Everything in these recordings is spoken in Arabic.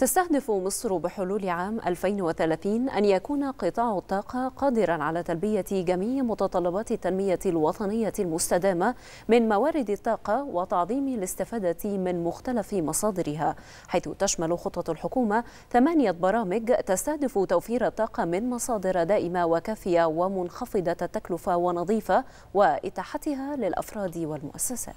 تستهدف مصر بحلول عام 2030 أن يكون قطاع الطاقة قادرا على تلبية جميع متطلبات التنمية الوطنية المستدامة من موارد الطاقة وتعظيم الاستفادة من مختلف مصادرها حيث تشمل خطة الحكومة ثمانية برامج تستهدف توفير الطاقة من مصادر دائمة وكافية ومنخفضة التكلفة ونظيفة وإتاحتها للأفراد والمؤسسات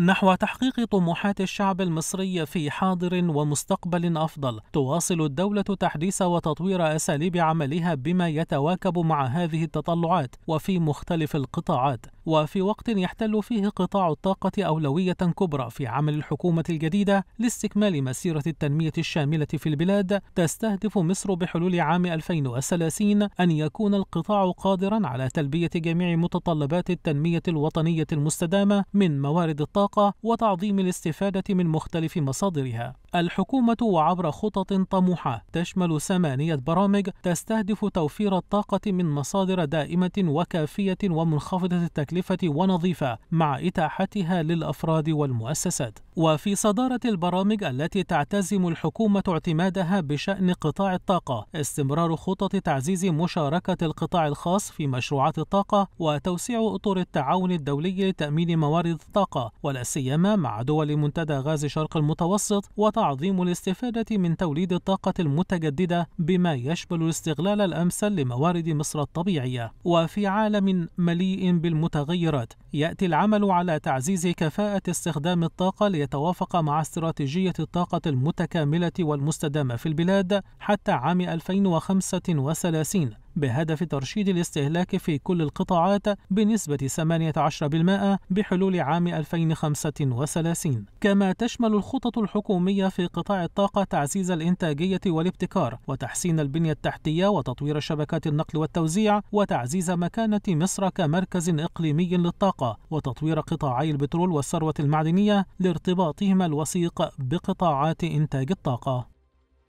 نحو تحقيق طموحات الشعب المصري في حاضر ومستقبل افضل تواصل الدوله تحديث وتطوير اساليب عملها بما يتواكب مع هذه التطلعات وفي مختلف القطاعات وفي وقت يحتل فيه قطاع الطاقه اولويه كبرى في عمل الحكومه الجديده لاستكمال مسيره التنميه الشامله في البلاد تستهدف مصر بحلول عام 2030 ان يكون القطاع قادرا على تلبيه جميع متطلبات التنميه الوطنيه المستدامه من موارد الطاقه الطاقة وتعظيم الاستفادة من مختلف مصادرها الحكومة وعبر خطط طموحة تشمل ثمانية برامج تستهدف توفير الطاقة من مصادر دائمة وكافية ومنخفضة التكلفة ونظيفة مع إتاحتها للأفراد والمؤسسات. وفي صدارة البرامج التي تعتزم الحكومة اعتمادها بشأن قطاع الطاقة استمرار خطط تعزيز مشاركة القطاع الخاص في مشروعات الطاقة وتوسيع أطر التعاون الدولي لتأمين موارد الطاقة ولا سيما مع دول منتدى غاز شرق المتوسط وتعزيز عظيم الاستفادة من توليد الطاقة المتجددة بما يشمل الاستغلال الأمثل لموارد مصر الطبيعية وفي عالم مليء بالمتغيرات يأتي العمل على تعزيز كفاءة استخدام الطاقة ليتوافق مع استراتيجية الطاقة المتكاملة والمستدامة في البلاد حتى عام 2035 بهدف ترشيد الاستهلاك في كل القطاعات بنسبة 18% بحلول عام 2035 كما تشمل الخطط الحكومية في قطاع الطاقة تعزيز الإنتاجية والابتكار وتحسين البنية التحتية وتطوير شبكات النقل والتوزيع وتعزيز مكانة مصر كمركز إقليمي للطاقة وتطوير قطاعي البترول والثروة المعدنية لارتباطهما الوثيق بقطاعات إنتاج الطاقة